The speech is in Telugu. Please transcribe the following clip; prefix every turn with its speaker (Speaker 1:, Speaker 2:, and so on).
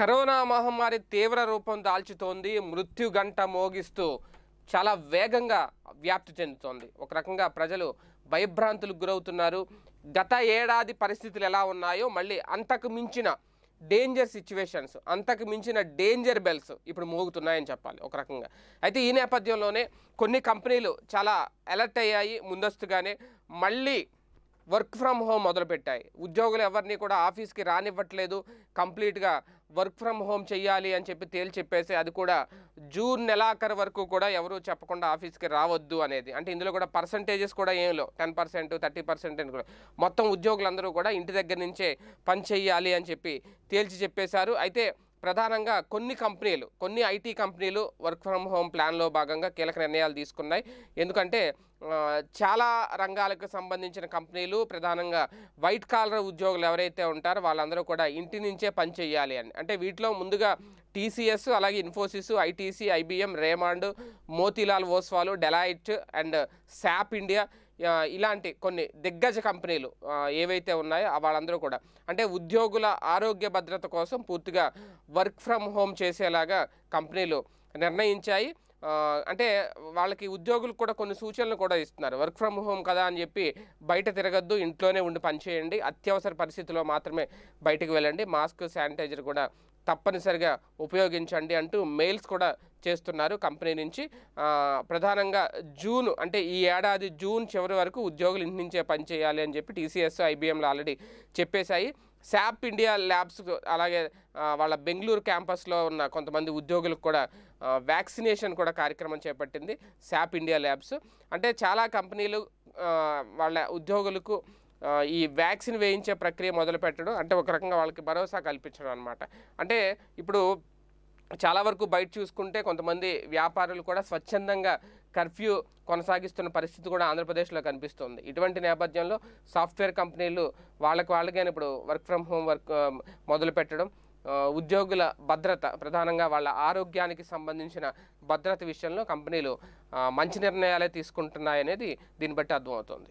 Speaker 1: కరోనా మహమ్మారి తీవ్ర రూపం దాల్చుతోంది మృత్యు గంట మోగిస్తూ చాలా వేగంగా వ్యాప్తి చెందుతోంది ఒక రకంగా ప్రజలు భయభ్రాంతులకు గురవుతున్నారు గత ఏడాది పరిస్థితులు ఎలా ఉన్నాయో మళ్ళీ అంతకు మించిన డేంజర్ సిచ్యువేషన్స్ అంతకు మించిన డేంజర్ బెల్స్ ఇప్పుడు మోగుతున్నాయని చెప్పాలి ఒక రకంగా అయితే ఈ నేపథ్యంలోనే కొన్ని కంపెనీలు చాలా అలర్ట్ అయ్యాయి ముందస్తుగానే మళ్ళీ వర్క్ ఫ్రమ్ హోమ్ మొదలుపెట్టాయి ఉద్యోగులు ఎవరిని కూడా ఆఫీస్కి రానివ్వట్లేదు కంప్లీట్గా వర్క్ ఫ్రమ్ హోమ్ చేయాలి అని చెప్పి తేల్చి చెప్పేసి అది కూడా జూన్ నెలాఖరు వరకు కూడా ఎవరు చెప్పకుండా ఆఫీస్కి రావద్దు అనేది అంటే ఇందులో కూడా పర్సంటేజెస్ కూడా ఏం లేవు టెన్ పర్సెంట్ థర్టీ పర్సెంట్ అని కూడా మొత్తం ఉద్యోగులందరూ కూడా ఇంటి దగ్గర నుంచే పని చేయాలి అని చెప్పి తేల్చి చెప్పేశారు అయితే ప్రధానంగా కొన్ని కంపెనీలు కొన్ని ఐటీ కంపెనీలు వర్క్ ఫ్రమ్ హోమ్ ప్లాన్లో భాగంగా కీలక నిర్ణయాలు తీసుకున్నాయి ఎందుకంటే చాలా రంగాలకు సంబంధించిన కంపెనీలు ప్రధానంగా వైట్ కాలర్ ఉద్యోగులు ఎవరైతే ఉంటారో వాళ్ళందరూ కూడా ఇంటి నుంచే పనిచేయాలి అని అంటే వీటిలో ముందుగా టీసీఎస్ అలాగే Infosys ITC IBM Raymond Motilal Oswal Deloitte and SAP India ఇలాంటి కొన్ని దిగ్గజ కంపెనీలు ఏవైతే ఉన్నాయో వాళ్ళందరూ కూడా అంటే ఉద్యోగుల ఆరోగ్య భద్రత కోసం పూర్తిగా వర్క్ ఫ్రమ్ హోమ్ చేసేలాగా కంపెనీలు నిర్ణయించాయి అంటే వాళ్ళకి ఉద్యోగులు కూడా కొన్ని సూచనలు కూడా ఇస్తున్నారు వర్క్ ఫ్రమ్ హోమ్ కదా అని చెప్పి బయట తిరగద్దు ఇంట్లోనే ఉండి పనిచేయండి అత్యవసర పరిస్థితుల్లో మాత్రమే బయటకు వెళ్ళండి మాస్క్ శానిటైజర్ కూడా తప్పనిసరిగా ఉపయోగించండి అంటూ మెయిల్స్ కూడా చేస్తున్నారు కంపెనీ నుంచి ప్రధానంగా జూన్ అంటే ఈ ఏడాది జూన్ చివరి వరకు ఉద్యోగులు ఇంటి నుంచే పనిచేయాలి అని చెప్పి టీసీఎస్ ఐబీఎంలు ఆల్రెడీ చెప్పేశాయి శాప్ ఇండియా ల్యాబ్స్ అలాగే వాళ్ళ బెంగళూరు క్యాంపస్లో ఉన్న కొంతమంది ఉద్యోగులకు కూడా వ్యాక్సినేషన్ కూడా కార్యక్రమం చేపట్టింది శాప్ ఇండియా ల్యాబ్స్ అంటే చాలా కంపెనీలు వాళ్ళ ఉద్యోగులకు ఈ వ్యాక్సిన్ వేయించే ప్రక్రియ మొదలుపెట్టడం అంటే ఒక రకంగా వాళ్ళకి భరోసా కల్పించడం అనమాట అంటే ఇప్పుడు చాలా వరకు బయట చూసుకుంటే కొంతమంది వ్యాపారులు కూడా స్వచ్ఛందంగా కర్ఫ్యూ కొనసాగిస్తున్న పరిస్థితి కూడా ఆంధ్రప్రదేశ్లో కనిపిస్తుంది ఇటువంటి నేపథ్యంలో సాఫ్ట్వేర్ కంపెనీలు వాళ్ళకి వాళ్ళకైనా ఇప్పుడు వర్క్ ఫ్రమ్ హోమ్ వర్క్ మొదలు పెట్టడం ఉద్యోగుల భద్రత ప్రధానంగా వాళ్ళ ఆరోగ్యానికి సంబంధించిన భద్రత విషయంలో కంపెనీలు మంచి నిర్ణయాలే తీసుకుంటున్నాయనేది దీన్ని బట్టి అర్థమవుతుంది